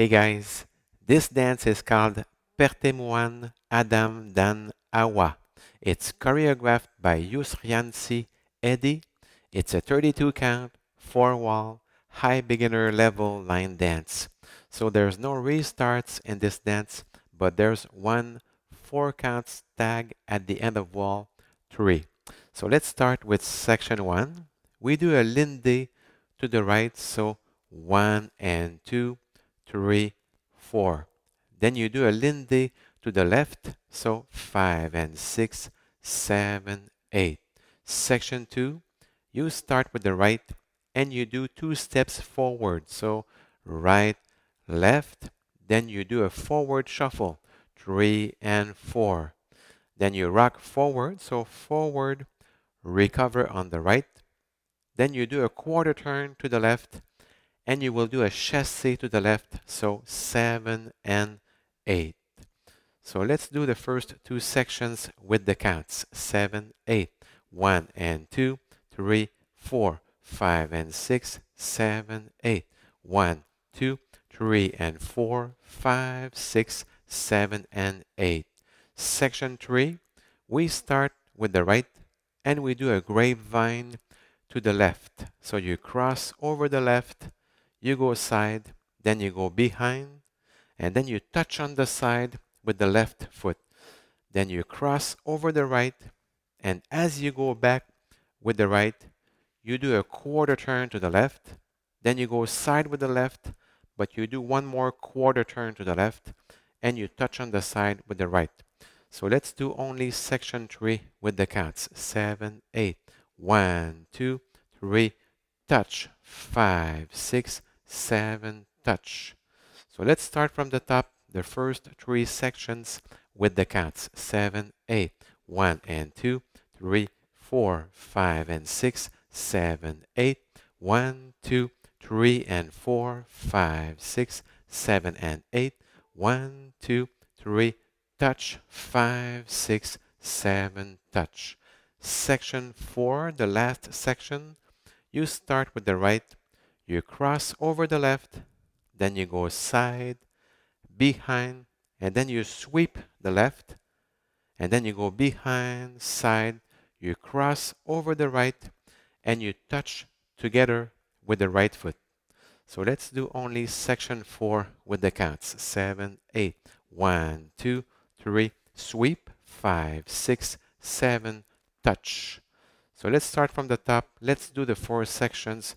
Hey guys, this dance is called Pertemuan Adam Dan Awa. It's choreographed by Yusriansi Eddy. It's a 32 count, four wall, high beginner level line dance. So there's no restarts in this dance, but there's one four count tag at the end of wall three. So let's start with section one. We do a linde to the right, so one and two, three, four. Then you do a linde to the left, so five and six, seven, eight. Section two, you start with the right and you do two steps forward, so right, left, then you do a forward shuffle, three and four. Then you rock forward, so forward, recover on the right. Then you do a quarter turn to the left and you will do a chassé to the left, so 7 and 8. So let's do the first two sections with the counts, 7, 8, 1 and 2, 3, 4, 5 and 6, 7, 8, 1, 2, 3 and 4, 5, 6, 7 and 8. Section 3, we start with the right and we do a grapevine to the left. So you cross over the left, you go side, then you go behind, and then you touch on the side with the left foot. Then you cross over the right, and as you go back with the right, you do a quarter turn to the left, then you go side with the left, but you do one more quarter turn to the left, and you touch on the side with the right. So let's do only section 3 with the counts. 7, 8, 1, 2, 3, touch, 5, 6, seven touch. So let's start from the top, the first three sections with the cats. 7, 8, 1 and 2, 3, 4, 5 and 6, 7, 8, 1, 2, 3 and 4, 5, 6, 7 and 8, 1, 2, 3, touch, 5, 6, 7, touch. Section 4, the last section, you start with the right you cross over the left, then you go side, behind, and then you sweep the left, and then you go behind, side, you cross over the right, and you touch together with the right foot. So let's do only section 4 with the counts. seven, eight, one, two, three, sweep, five, six, seven, touch. So let's start from the top. Let's do the four sections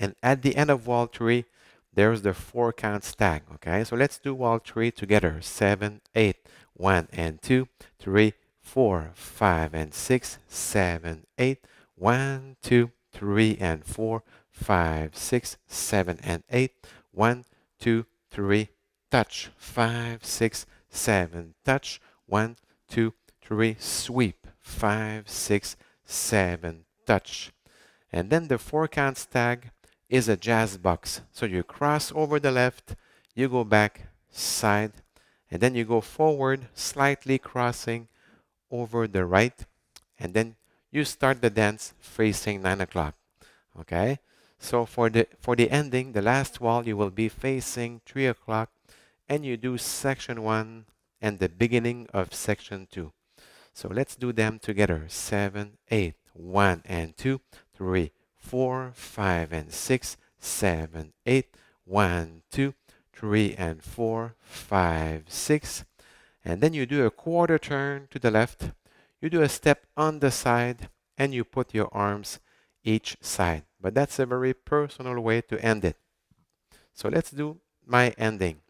And at the end of wall three, there's the four count stack. Okay, so let's do wall three together. Seven, eight, one and two, three, four, five and six, seven, eight, one, two, three and four, five, six, seven and eight, one, two, three, touch, five, six, seven, touch, one, two, three, sweep, five, six, seven, touch. And then the four count tag is a jazz box. So you cross over the left, you go back, side, and then you go forward, slightly crossing over the right, and then you start the dance facing 9 o'clock. Okay? So for the, for the ending, the last wall, you will be facing 3 o'clock, and you do section 1 and the beginning of section 2. So let's do them together. 7, 8, 1 and 2, 3, 4, 5 and 6, 7, 8, 1, 2, 3 and 4, 5, 6. And then you do a quarter turn to the left. You do a step on the side and you put your arms each side. But that's a very personal way to end it. So let's do my ending.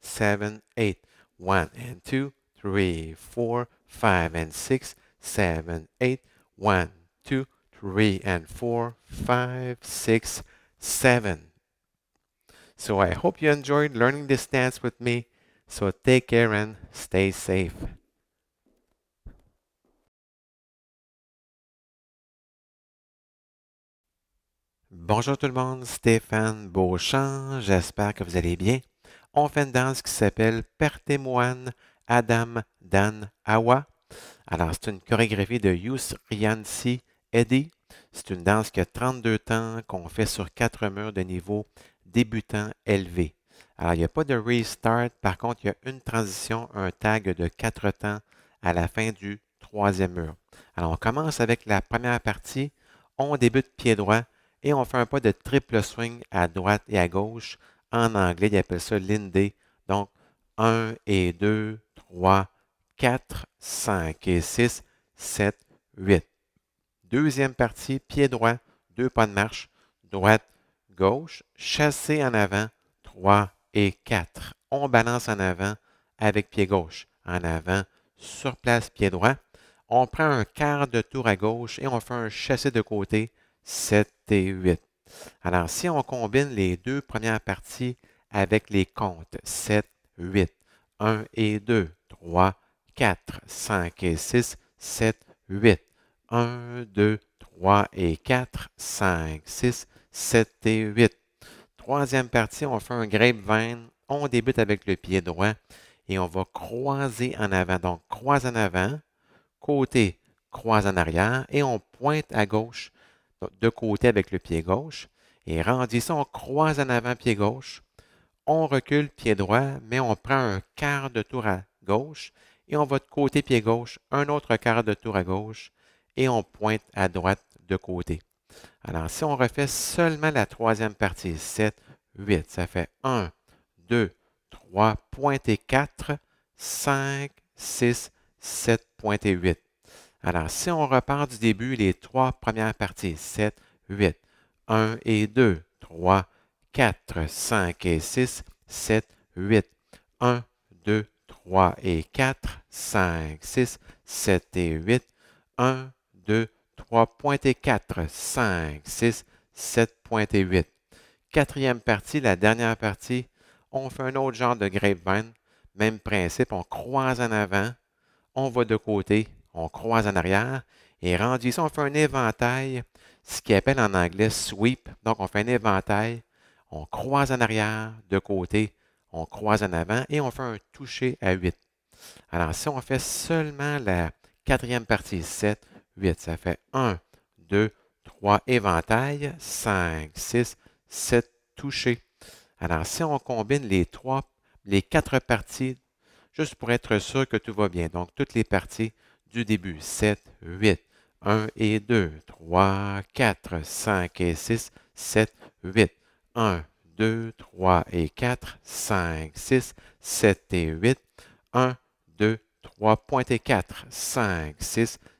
7, 8, 1 and 2, 3, 4, 5 and 6, 7, 8, 1, 2, three and four, five, six, seven. So I hope you enjoyed learning this dance with me. So take care and stay safe. Bonjour tout le monde, Stéphane Beauchamp, j'espère que vous allez bien. On fait une danse qui s'appelle Pertémoine Adam Dan Awa. Alors c'est une chorégraphie de Yus Riansi Aider, c'est une danse qui a 32 temps, qu'on fait sur quatre murs de niveau débutant élevé. Alors, il n'y a pas de restart. Par contre, il y a une transition, un tag de quatre temps à la fin du troisième mur. Alors, on commence avec la première partie. On débute pied droit et on fait un pas de triple swing à droite et à gauche. En anglais, ils appellent ça l'indé. Donc, 1 et 2, 3, 4, 5 et 6, 7, 8. Deuxième partie, pied droit, deux pas de marche, droite, gauche, chassé en avant, 3 et 4. On balance en avant avec pied gauche. En avant, sur place, pied droit. On prend un quart de tour à gauche et on fait un chassé de côté, 7 et 8. Alors, si on combine les deux premières parties avec les comptes, 7, 8, 1 et 2, 3, 4, 5 et 6, 7, 8. 1, 2, 3 et 4, 5, 6, 7 et 8. Troisième partie, on fait un grapevine. On débute avec le pied droit et on va croiser en avant. Donc, croise en avant, côté, croise en arrière et on pointe à gauche, de côté avec le pied gauche. Et rendu ça, on croise en avant, pied gauche. On recule, pied droit, mais on prend un quart de tour à gauche et on va de côté, pied gauche, un autre quart de tour à gauche et on pointe à droite de côté. Alors, si on refait seulement la troisième partie, 7, 8, ça fait 1, 2, 3, et 4, 5, 6, 7, et 8. Alors, si on repart du début, les trois premières parties, 7, 8, 1 et 2, 3, 4, 5 et 6, 7, 8, 1, 2, 3 et 4, 5, 6, 7 et 8, 1, 4, 8. 2, 3, et 4, 5, 6, 7, et 8. Quatrième partie, la dernière partie, on fait un autre genre de grapevine. Même principe, on croise en avant, on va de côté, on croise en arrière. Et rendu ici, on fait un éventail, ce qu'on appelle en anglais sweep. Donc, on fait un éventail, on croise en arrière, de côté, on croise en avant et on fait un toucher à 8. Alors, si on fait seulement la quatrième partie, 7, 8. Ça fait 1, 2, 3 éventail, 5, 6, 7 touché. Alors, si on combine les trois, les quatre parties, juste pour être sûr que tout va bien, donc toutes les parties du début, 7, 8, 1 et 2, 3, 4, 5 et 6, 7, 8, 1, 2, 3 et 4, 5, 6, 7 et 8, 1, 2, 3, et 4, 5, 6,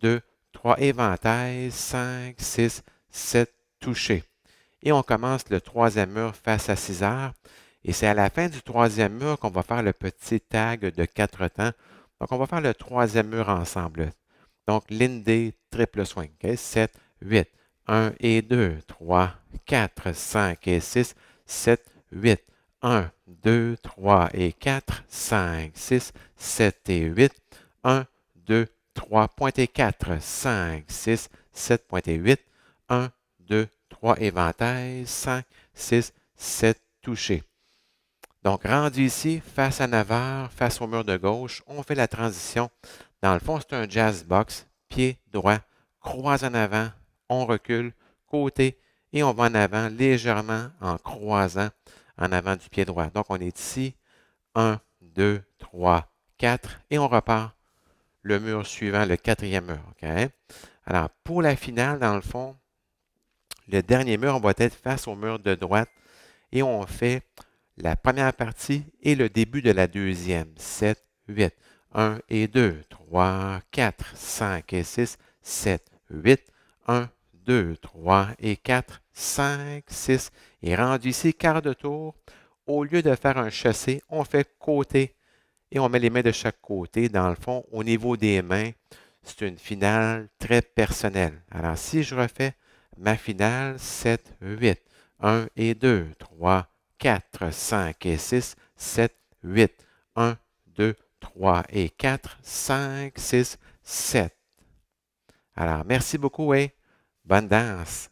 2, 3, éventail, 5, 6, 7, touché. Et on commence le troisième mur face à 6 Et c'est à la fin du troisième mur qu'on va faire le petit tag de quatre temps. Donc, on va faire le troisième mur ensemble. Donc, l'indé triple swing. 7, 8, 1 et 2, 3, 4, 5 et 6, 7, 8, 1, 2, 3 et 4, 5, 6, 7 et 8, 1, 2, 3. 3, 4, 5, 6, 7, 8, 1, 2, 3 éventail, 5, 6, 7 touché. Donc, rendu ici, face à Navarre, face au mur de gauche, on fait la transition. Dans le fond, c'est un jazz box, pied droit, croise en avant, on recule, côté, et on va en avant légèrement en croisant en avant du pied droit. Donc, on est ici, 1, 2, 3, 4, et on repart le mur suivant, le quatrième mur. Alors, pour la finale, dans le fond, le dernier mur, on va être face au mur de droite et on fait la première partie et le début de la deuxième. 7, 8, 1 et 2, 3, 4, 5 et 6, 7, 8, 1, 2, 3 et 4, 5, 6. Et rendu ici, quart de tour, au lieu de faire un chassé, on fait côté et on met les mains de chaque côté. Dans le fond, au niveau des mains, c'est une finale très personnelle. Alors, si je refais ma finale, 7, 8, 1 et 2, 3, 4, 5 et 6, 7, 8, 1, 2, 3 et 4, 5, 6, 7. Alors, merci beaucoup et bonne danse.